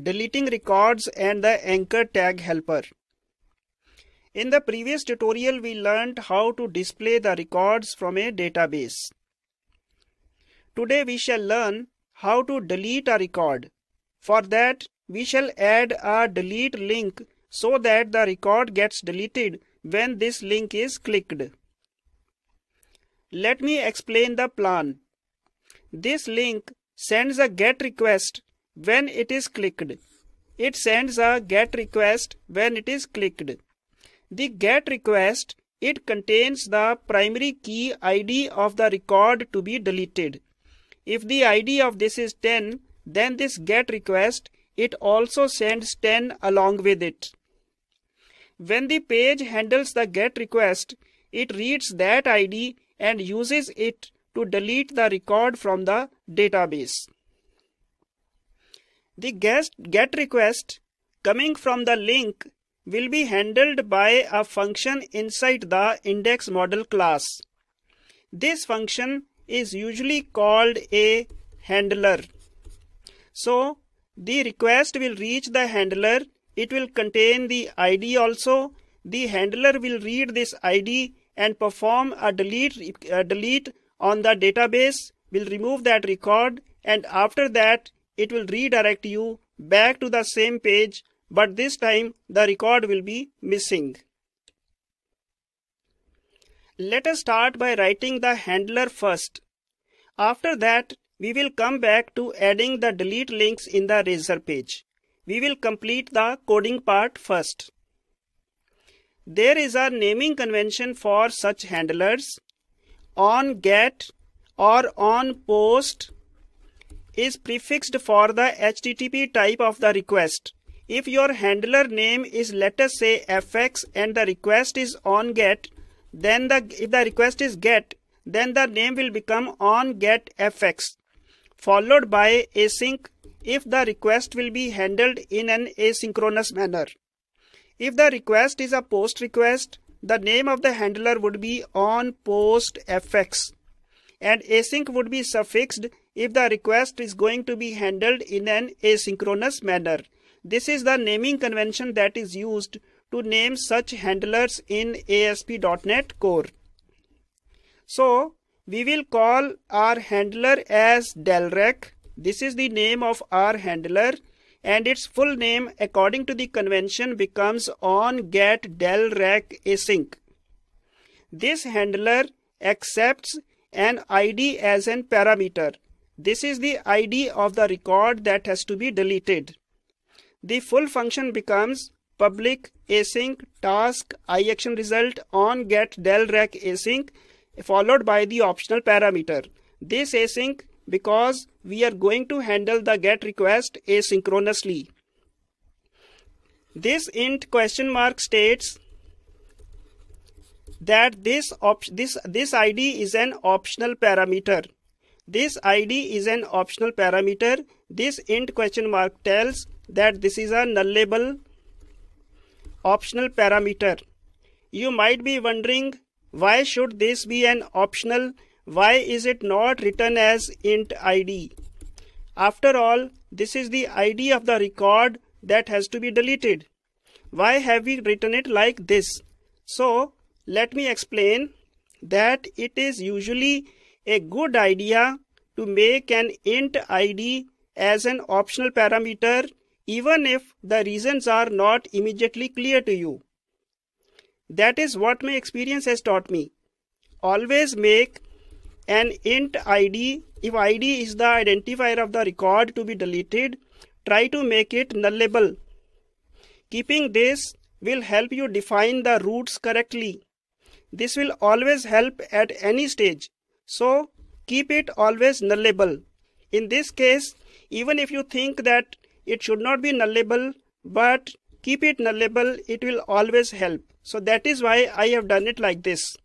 deleting records and the anchor tag helper. In the previous tutorial, we learned how to display the records from a database. Today we shall learn how to delete a record. For that, we shall add a delete link so that the record gets deleted when this link is clicked. Let me explain the plan. This link sends a get request when it is clicked. It sends a get request when it is clicked. The get request, it contains the primary key ID of the record to be deleted. If the ID of this is 10, then this get request, it also sends 10 along with it. When the page handles the get request, it reads that ID and uses it to delete the record from the database. The guest get request coming from the link will be handled by a function inside the index model class. This function is usually called a handler. So the request will reach the handler. It will contain the ID also. The handler will read this ID and perform a delete, a delete on the database, will remove that record and after that it will redirect you back to the same page, but this time the record will be missing. Let us start by writing the handler first. After that, we will come back to adding the delete links in the Razor page. We will complete the coding part first. There is a naming convention for such handlers on get or on post is prefixed for the HTTP type of the request. If your handler name is let us say fx and the request is on get, then the, if the request is get, then the name will become on get fx followed by async if the request will be handled in an asynchronous manner. If the request is a post request, the name of the handler would be on post fx and async would be suffixed if the request is going to be handled in an asynchronous manner. This is the naming convention that is used to name such handlers in ASP.NET Core. So we will call our handler as delrec. This is the name of our handler and its full name according to the convention becomes on get delrec async. This handler accepts an id as an parameter this is the ID of the record that has to be deleted. The full function becomes public async task i action result on get del rec async followed by the optional parameter. This async because we are going to handle the get request asynchronously. This int question mark states that this, this, this ID is an optional parameter. This id is an optional parameter. This int question mark tells that this is a nullable optional parameter. You might be wondering why should this be an optional? Why is it not written as int id? After all, this is the id of the record that has to be deleted. Why have we written it like this? So let me explain that it is usually a good idea to make an int id as an optional parameter even if the reasons are not immediately clear to you. That is what my experience has taught me. Always make an int id if id is the identifier of the record to be deleted try to make it nullable keeping this will help you define the roots correctly this will always help at any stage so keep it always nullable. In this case, even if you think that it should not be nullable, but keep it nullable, it will always help. So that is why I have done it like this.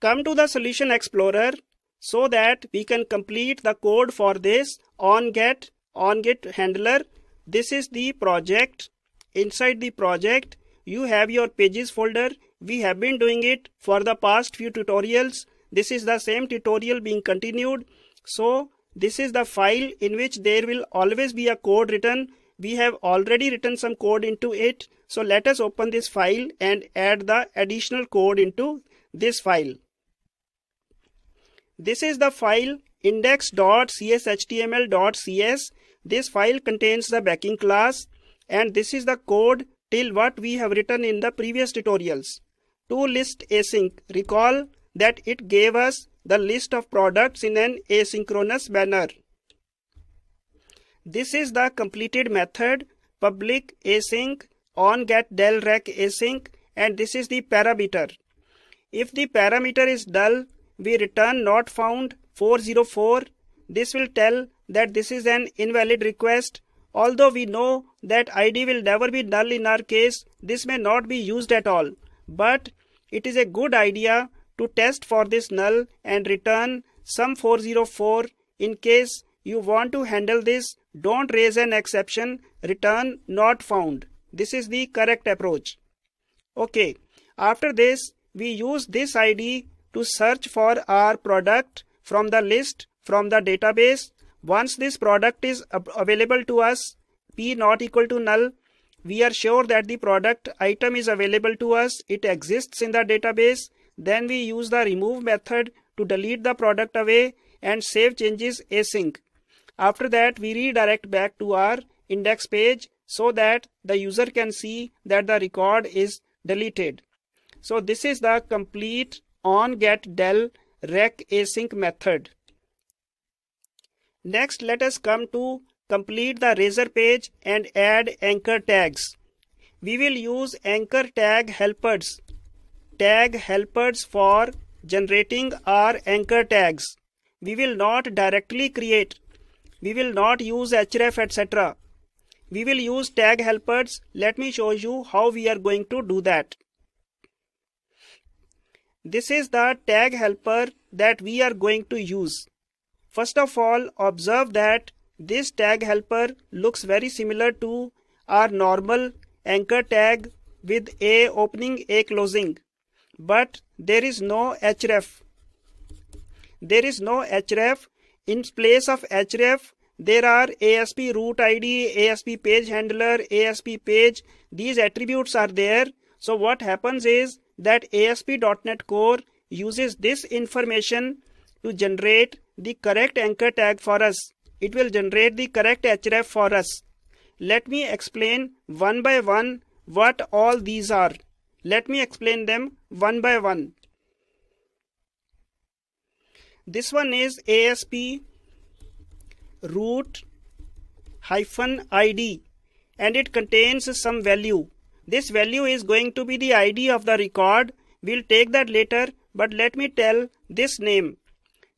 Come to the solution explorer so that we can complete the code for this on get on get handler. This is the project. Inside the project, you have your pages folder, we have been doing it for the past few tutorials. This is the same tutorial being continued. So this is the file in which there will always be a code written. We have already written some code into it. So let us open this file and add the additional code into this file. This is the file index.cshtml.cs. This file contains the backing class and this is the code till what we have written in the previous tutorials to list async, recall that it gave us the list of products in an asynchronous manner. This is the completed method public async on get del rec async and this is the parameter. If the parameter is dull, we return not found 404. This will tell that this is an invalid request. Although we know that id will never be null in our case, this may not be used at all. But it is a good idea to test for this null and return some 404 in case you want to handle this don't raise an exception return not found. This is the correct approach. Okay, after this we use this ID to search for our product from the list from the database. Once this product is available to us, p not equal to null, we are sure that the product item is available to us, it exists in the database, then we use the remove method to delete the product away and save changes async. After that, we redirect back to our index page so that the user can see that the record is deleted. So this is the complete on get del rec async method. Next, let us come to Complete the razor page and add anchor tags. We will use anchor tag helpers. Tag helpers for generating our anchor tags. We will not directly create. We will not use href etc. We will use tag helpers. Let me show you how we are going to do that. This is the tag helper that we are going to use. First of all, observe that this tag helper looks very similar to our normal anchor tag with a opening a closing but there is no href. There is no href. In place of href there are ASP root ID, ASP page handler, ASP page. These attributes are there. So what happens is that ASP.NET Core uses this information to generate the correct anchor tag for us it will generate the correct href for us. Let me explain one by one what all these are. Let me explain them one by one. This one is ASP root hyphen ID and it contains some value. This value is going to be the ID of the record. We'll take that later but let me tell this name.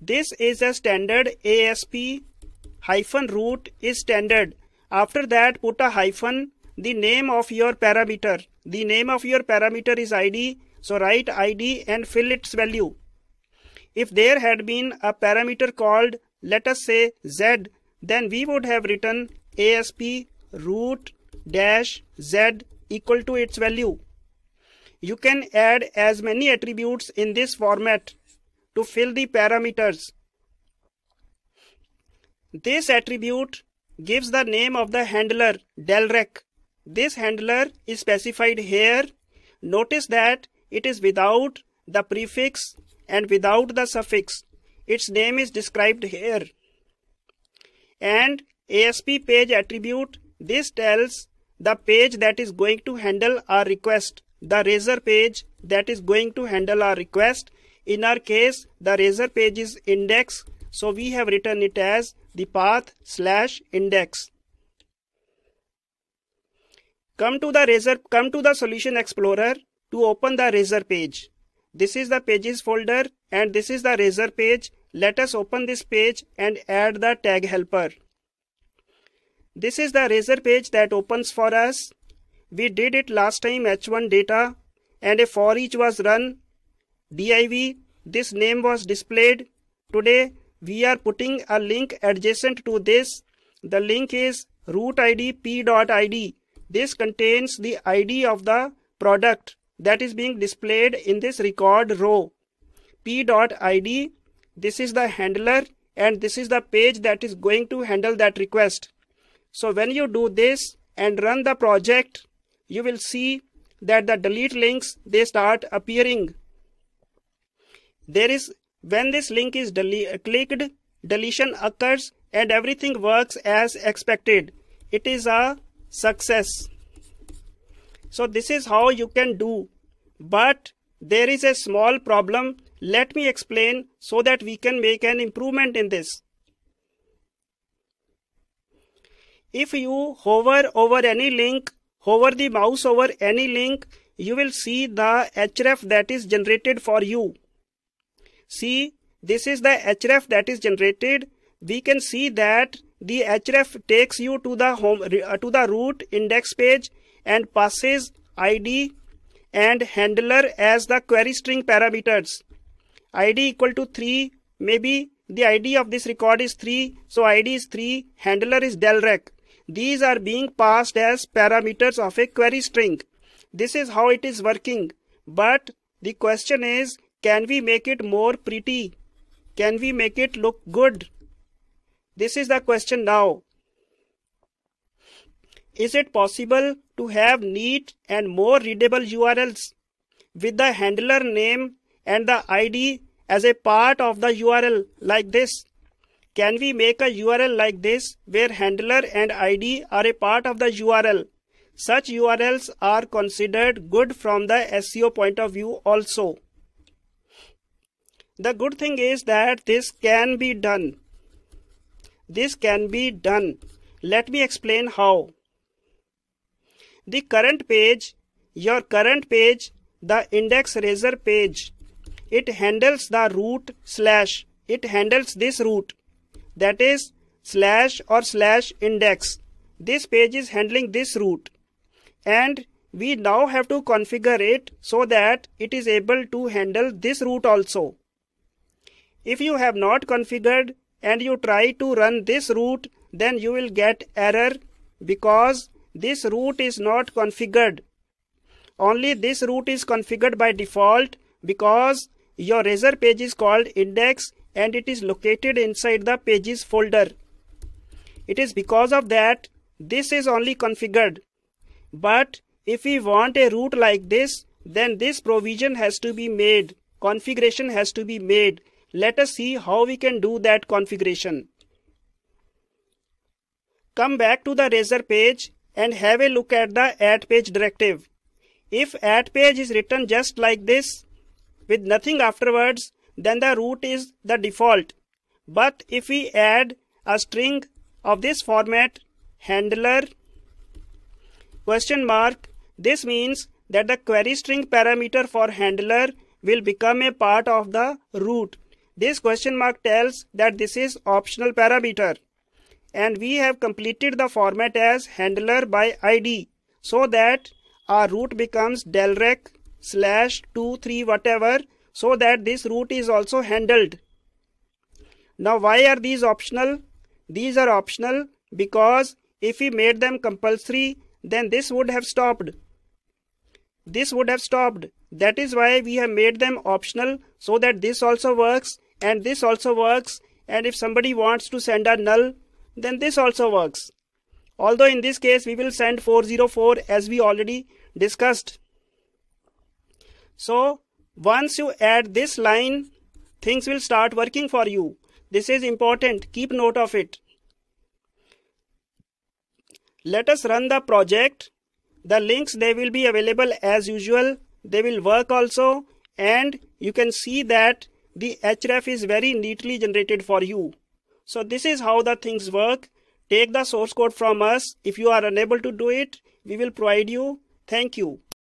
This is a standard ASP hyphen root is standard. After that, put a hyphen, the name of your parameter. The name of your parameter is id, so write id and fill its value. If there had been a parameter called, let us say z, then we would have written asp root dash z equal to its value. You can add as many attributes in this format to fill the parameters. This attribute gives the name of the handler delrec. This handler is specified here. Notice that it is without the prefix and without the suffix. Its name is described here. And ASP page attribute, this tells the page that is going to handle our request. The razor page that is going to handle our request. In our case, the razor page is index. So we have written it as the path slash index. Come to the razor, come to the solution explorer to open the razor page. This is the pages folder and this is the razor page. Let us open this page and add the tag helper. This is the razor page that opens for us. We did it last time h1 data and a for each was run. div, this name was displayed. Today we are putting a link adjacent to this. The link is root id p.id. This contains the ID of the product that is being displayed in this record row. p.id, this is the handler and this is the page that is going to handle that request. So when you do this and run the project, you will see that the delete links, they start appearing. There is when this link is clicked, deletion occurs and everything works as expected. It is a success. So this is how you can do. But there is a small problem. Let me explain so that we can make an improvement in this. If you hover over any link, hover the mouse over any link, you will see the href that is generated for you. See, this is the href that is generated. We can see that the href takes you to the home uh, to the root index page and passes id and handler as the query string parameters. id equal to 3 maybe the id of this record is 3 so id is 3 handler is delrec these are being passed as parameters of a query string this is how it is working but the question is can we make it more pretty? Can we make it look good? This is the question now. Is it possible to have neat and more readable URLs with the handler name and the ID as a part of the URL like this? Can we make a URL like this where handler and ID are a part of the URL? Such URLs are considered good from the SEO point of view also the good thing is that this can be done this can be done let me explain how the current page your current page the index razor page it handles the root slash it handles this root that is slash or slash index this page is handling this root and we now have to configure it so that it is able to handle this root also if you have not configured and you try to run this route, then you will get error because this route is not configured. Only this route is configured by default because your Razor page is called index and it is located inside the pages folder. It is because of that this is only configured. But if we want a route like this, then this provision has to be made, configuration has to be made let us see how we can do that configuration. Come back to the Razor page and have a look at the add page directive. If add page is written just like this with nothing afterwards, then the root is the default. But if we add a string of this format handler question mark, this means that the query string parameter for handler will become a part of the root. This question mark tells that this is optional parameter and we have completed the format as handler by id so that our root becomes delrec slash 2 3 whatever so that this root is also handled. Now why are these optional? These are optional because if we made them compulsory then this would have stopped. This would have stopped. That is why we have made them optional so that this also works and this also works and if somebody wants to send a null then this also works although in this case we will send 404 as we already discussed so once you add this line things will start working for you this is important keep note of it let us run the project the links they will be available as usual they will work also and you can see that the href is very neatly generated for you. So this is how the things work. Take the source code from us. If you are unable to do it, we will provide you. Thank you.